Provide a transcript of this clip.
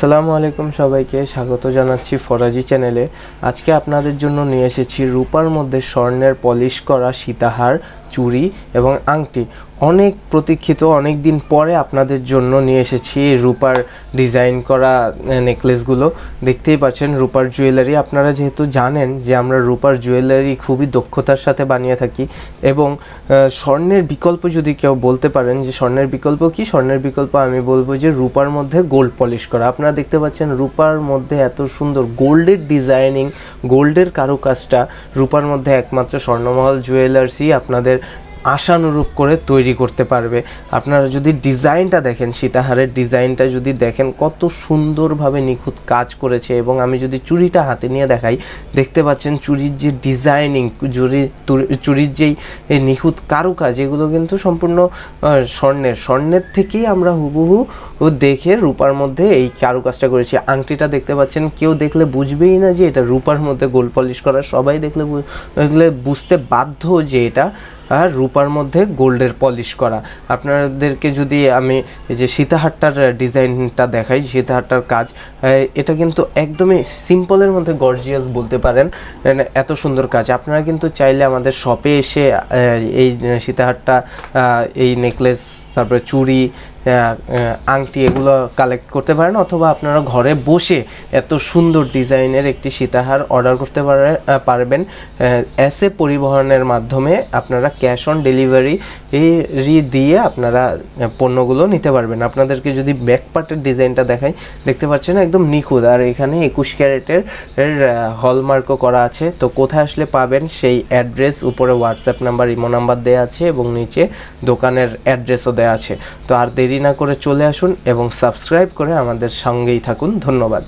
আসসালামু আলাইকুম সবাইকে স্বাগত জানাচ্ছি ফরাজি চ্যানেলে আজকে আপনাদের জন্য নিয়ে এসেছি রূপার মধ্যে স্বর্ণের পলিশ করা সীতাহার চুড়ি এবং আংটি অনেক প্রতীক্ষিত অনেক দিন পরে আপনাদের জন্য নিয়ে এসেছি রূপার ডিজাইন করা নেকলেসগুলো দেখতেই পাচ্ছেন রূপার জুয়েলারি আপনারা যেহেতু জানেন যে আমরা রূপার জুয়েলারি খুবই দক্ষতার সাথে বানিয়ে থাকি এবং স্বর্ণের বিকল্প যদি কেউ বলতে পারেন যে স্বর্ণের বিকল্প কি স্বর্ণের বিকল্প আমি বলবো যে রূপার মধ্যে গোল্ড পলিশ করা আপনারা দেখতে পাচ্ছেন রূপার মধ্যে এত সুন্দর গোল্ডের ডিজাইনিং গোল্ডের কারুকাজটা রূপার মধ্যে একমাত্র স্বর্ণমহল জুয়েলার্সই আপনাদের আশানুরূপ করে তৈরি করতে পারবে আপনারা যদি ডিজাইনটা দেখেন সীতাহারের ডিজাইনটা যদি দেখেন কত সুন্দরভাবে নিখুঁত কাজ করেছে এবং আমি যদি চুরিটা হাতে নিয়ে দেখাই দেখতে পাচ্ছেন চুরির যে ডিজাইনিং চুরি চুরির যেই নিখুঁত কারুকাজ এগুলো কিন্তু সম্পূর্ণ স্বর্ণের স্বর্ণের থেকেই আমরা হুবহু দেখে রূপার মধ্যে এই কারুকাজটা করেছি আংটিটা দেখতে পাচ্ছেন কেউ দেখলে বুঝবেই না যে এটা রূপার মধ্যে গোল পলিশ করা সবাই দেখলে দেখলে বুঝতে বাধ্য যে এটা আর রূপার মধ্যে গোল্ডের পলিশ করা আপনাদেরকে যদি আমি এই যে সীতাহারটার ডিজাইনটা দেখাই সীতাহারটার কাজ এটা কিন্তু একদমই সিম্পলের মধ্যে গর্জিয়াস বলতে পারেন এত সুন্দর কাজ আপনারা কিন্তু চাইলে আমাদের শপে এসে এই সীতাহারটা এই নেকলেস তারপরে চুড়ি আংটি এগুলো কালেক্ট করতে পারেন অথবা আপনারা ঘরে বসে এত সুন্দর ডিজাইনের একটি সীতাহার অর্ডার করতে পারবেন এসে পরিবহনের মাধ্যমে আপনারা ক্যাশ অন ডেলিভারি রি দিয়ে আপনারা পণ্যগুলো নিতে পারবেন আপনাদেরকে যদি ব্যাক পার্টের ডিজাইনটা দেখাই দেখতে পাচ্ছেন একদম নিখুঁত আর এখানে একুশ ক্যারেটের হলমার্কও করা আছে তো কোথায় আসলে পাবেন সেই অ্যাড্রেস উপরে হোয়াটসঅ্যাপ নাম্বার ইমো নাম্বার দেওয়া আছে এবং নিচে দোকানের অ্যাড্রেসও দেওয়া আছে তো আর দেরি না করে চলে আসুন এবং সাবস্ক্রাইব করে আমাদের সঙ্গেই থাকুন ধন্যবাদ